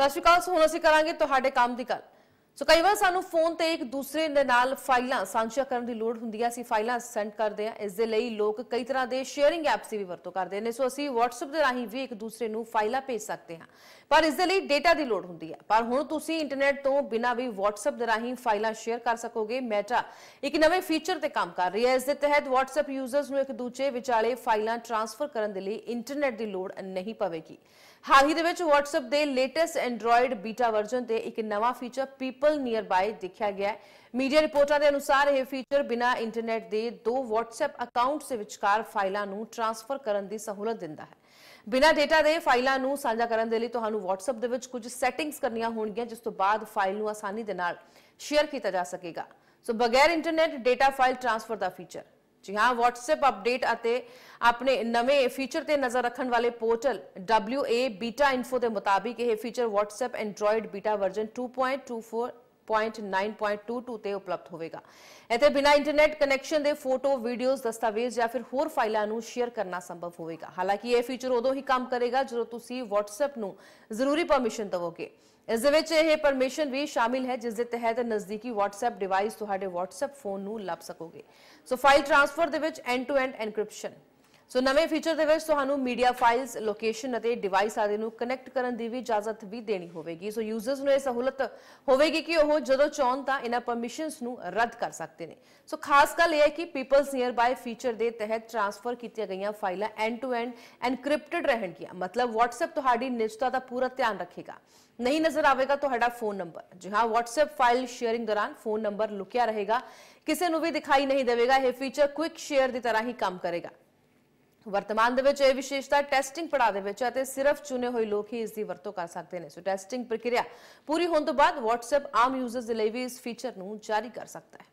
ਸਤਿ ਸ਼੍ਰੀ ਅਕਾਲ ਹੁਣ ਅਸੀਂ ਕਰਾਂਗੇ ਤੁਹਾਡੇ ਕੰਮ ਦੀ ਗੱਲ ਸੋ ਕਈ ਵਾਰ ਸਾਨੂੰ ਫੋਨ ਤੇ ਇੱਕ ਦੂਸਰੇ ਦੇ ਨਾਲ ਫਾਈਲਾਂ ਸਾਂਝਾ ਕਰਨ ਦੀ ਲੋੜ ਹੁੰਦੀ ਹੈ ਅਸੀਂ ਫਾਈਲਾਂ ਸੈਂਡ ਕਰਦੇ ਹਾਂ ਇਸ ਦੇ ਲਈ ਲੋਕ ਕਈ ਤਰ੍ਹਾਂ ਦੇ ਸ਼ੇਅਰਿੰਗ ਐਪਸ ਵੀ ਵਰਤੋਂ ਕਰਦੇ ਨੇ ਸੋ ਅਸੀਂ WhatsApp ਦੇ ਰਾਹੀਂ ਵੀ ਇੱਕ ਦੂਸਰੇ ਨੂੰ ਫਾਈਲਾਂ ਭੇਜ ਸਕਦੇ ਹਾਂ ਪਰ ਇਸ ਦੇ ਲਈ ਡੇਟਾ ਦੀ ਲੋੜ ਹੁੰਦੀ ਹੈ ਪਰ ਹੁਣ ਤੁਸੀਂ ਇੰਟਰਨੈਟ ਤੋਂ ਬਿਨਾਂ ਵੀ WhatsApp ਦੇ ਰਾਹੀਂ ਫਾਈਲਾਂ ਸ਼ੇਅਰ ਕਰ ਸਕੋਗੇ ਮੈਟਾ ਇੱਕ ਨਵੇਂ ਫੀਚਰ ਤੇ ਕੰਮ ਕਰ ਰਹੀ ਹੈ ਇਸ ਦੇ ਤਹਿਤ WhatsApp ਯੂਜ਼ਰਸ ਨੂੰ ਇੱਕ ਦੂਜੇ ਵਿਚਾਲੇ ਫਾਈਲਾਂ ਟ੍ਰਾਂਸਫਰ ਕਰਨ ਦੇ ਲਈ ਇੰਟਰਨੈਟ ਦੀ ਲੋੜ ਨਹੀਂ ਪਵੇਗੀ ਹਾਲ ਹੀ ਦੇ ਵਿੱਚ WhatsApp ਦੇ ਲੇਟੈਸਟ Android ਬੀਟਾ ਵਰਜ਼ਨ ਤੇ ਇੱਕ ਨਵਾਂ ਫੀਚਰ ਪੀਪਲ ਨੀਅਰ ਬਾਈ ਦੇਖਿਆ ਗਿਆ ਮੀਡੀਆ ਰਿਪੋਰਟਾਂ ਦੇ ਅਨੁਸਾਰ ਇਹ ਫੀਚਰ ਬਿਨਾ ਇੰਟਰਨੈਟ ਦੇ ਦੋ WhatsApp ਅਕਾਊਂਟਸ ਦੇ ਵਿਚਕਾਰ ਫਾਈਲਾਂ ਨੂੰ ਟ੍ਰਾਂਸਫਰ ਕਰਨ ਦੀ ਸਹੂਲਤ ਦਿੰਦਾ ਹੈ ਬਿਨਾ ਡੇਟਾ ਦੇ ਫਾਈਲਾਂ ਨੂੰ ਸਾਂਝਾ ਕਰਨ ਦੇ ਲਈ ਤੁਹਾਨੂੰ WhatsApp ਦੇ ਵਿੱਚ ਕੁਝ ਸੈਟਿੰਗਸ ਕਰਨੀਆਂ ਹੋਣਗੀਆਂ ਜਿਸ ਤੋਂ ਬਾਅਦ ਫਾਈਲ ਨੂੰ ਆਸਾਨੀ ਦੇ ਨਾਲ ਸ਼ੇਅਰ ਕੀਤਾ ਜਾ ਸਕੇਗਾ ਸੋ ਬਗੈਰ ਇੰਟਰਨੈਟ ਡੇਟਾ ਫਾਈਲ ਟ੍ਰਾਂਸਫਰ ਦਾ ਫੀਚਰ जी हाँ वट्सएप अपडेट आते अपने नवे फीचर से नज़र रखने वाले portal W A beta info के मुताबिक यह feature WhatsApp Android beta version two point two four 0.9.22 ਤੇ ਉਪਲਬਧ ਹੋਵੇਗਾ ਇਥੇ ਬਿਨਾ ਇੰਟਰਨੈਟ ਕਨੈਕਸ਼ਨ ਦੇ ਫੋਟੋ ਵੀਡੀਓਜ਼ ਦਸਤਾਵੇਜ਼ ਜਾਂ ਫਿਰ ਹੋਰ ਫਾਈਲਾਂ ਨੂੰ ਸ਼ੇਅਰ ਕਰਨਾ ਸੰਭਵ ਹੋਵੇਗਾ ਹਾਲਾਂਕਿ ਇਹ ਫੀਚਰ ਉਦੋਂ ਹੀ ਕੰਮ ਕਰੇਗਾ ਜਦੋਂ ਤੁਸੀਂ WhatsApp ਨੂੰ ਜ਼ਰੂਰੀ ਪਰਮਿਸ਼ਨ ਦਿਵੋਗੇ ਇਸ ਦੇ ਵਿੱਚ ਇਹ ਪਰਮਿਸ਼ਨ ਵੀ ਸ਼ਾਮਿਲ ਹੈ ਜਿਸ ਦੇ ਤਹਿਤ ਨਜ਼ਦੀਕੀ WhatsApp ਡਿਵਾਈਸ ਤੁਹਾਡੇ WhatsApp ਫੋਨ ਨੂੰ ਲੱਭ ਸਕੋਗੇ ਸੋ ਫਾਈਲ ਟ੍ਰਾਂਸਫਰ ਦੇ ਵਿੱਚ end to end encryption so ਨਵੇਂ ਫੀਚਰ ਦੇ ਵਿੱਚ ਤੁਹਾਨੂੰ ਮੀਡੀਆ ਫਾਈਲਸ ਲੋਕੇਸ਼ਨ ਅਤੇ ਡਿਵਾਈਸ ਆਦਿ ਨੂੰ ਕਨੈਕਟ ਕਰਨ ਦੀ ਵੀ ਇਜਾਜ਼ਤ ਵੀ ਦੇਣੀ ਹੋਵੇਗੀ ਸੋ ਯੂਜ਼ਰਸ ਨੂੰ ਇਹ ਸਹੂਲਤ ਹੋਵੇਗੀ ਕਿ ਉਹ ਜਦੋਂ ਚਾਹਣ ਤਾਂ ਇਹਨਾਂ ਪਰਮਿਸ਼ਨਸ ਨੂੰ ਰੱਦ ਕਰ ਸਕਦੇ ਨੇ ਸੋ ਖਾਸ ਗੱਲ ਇਹ ਹੈ ਕਿ ਪੀਪਲਸ ਨੀਅਰ ਬਾਈ ਫੀਚਰ ਦੇ ਤਹਿਤ ਟ੍ਰਾਂਸਫਰ ਕੀਤੀਆਂ ਗਈਆਂ ਫਾਈਲਾਂ ਐਂਡ ਟੂ ਐਂਡ ਐਨਕ੍ਰਿਪਟਡ ਰਹਿਣਗੀਆਂ ਮਤਲਬ WhatsApp ਤੁਹਾਡੀ ਨਿਜਤਾ ਦਾ ਪੂਰਾ ਧਿਆਨ ਰੱਖੇਗਾ ਨਹੀਂ ਨਜ਼ਰ ਆਵੇਗਾ ਤੁਹਾਡਾ ਫੋਨ ਨੰਬਰ ਜੀ ਹਾਂ WhatsApp ਫਾਈਲ ਸ਼ੇਅਰਿੰਗ ਦੌਰਾਨ ਫੋਨ ਨੰਬਰ ਲੁਕਿਆ ਰਹੇਗਾ ਕਿਸੇ ਨੂੰ ਵੀ ਦਿਖਾਈ ਨਹੀਂ ਦੇਵੇਗਾ ਇਹ ਫੀਚਰ ਕੁਇਕ ਸ਼ੇਅਰ ਦੀ ਤਰ੍ਹਾਂ ਹੀ ਕੰਮ ਕਰੇਗਾ ਵਰਤਮਾਨ ਦੇ ਵਿੱਚ ਇਹ ਵਿਸ਼ੇਸ਼ਤਾ ਟੈਸਟਿੰਗ ਪੜਾਅ ਦੇ ਵਿੱਚ ਅਤੇ ਸਿਰਫ ਚੁਣੇ ਹੋਏ ਲੋਕ ਹੀ ਇਸ ਦੀ ਵਰਤੋਂ ਕਰ ਸਕਦੇ ਨੇ ਸੋ ਟੈਸਟਿੰਗ ਪ੍ਰਕਿਰਿਆ ਪੂਰੀ ਹੋਣ ਤੋਂ ਬਾਅਦ WhatsApp ਆਮ ਯੂਜ਼ਰਸ ਦੇ ਲਈ ਵੀ ਇਸ ਫੀਚਰ ਨੂੰ ਜਾਰੀ ਕਰ ਸਕਦਾ ਹੈ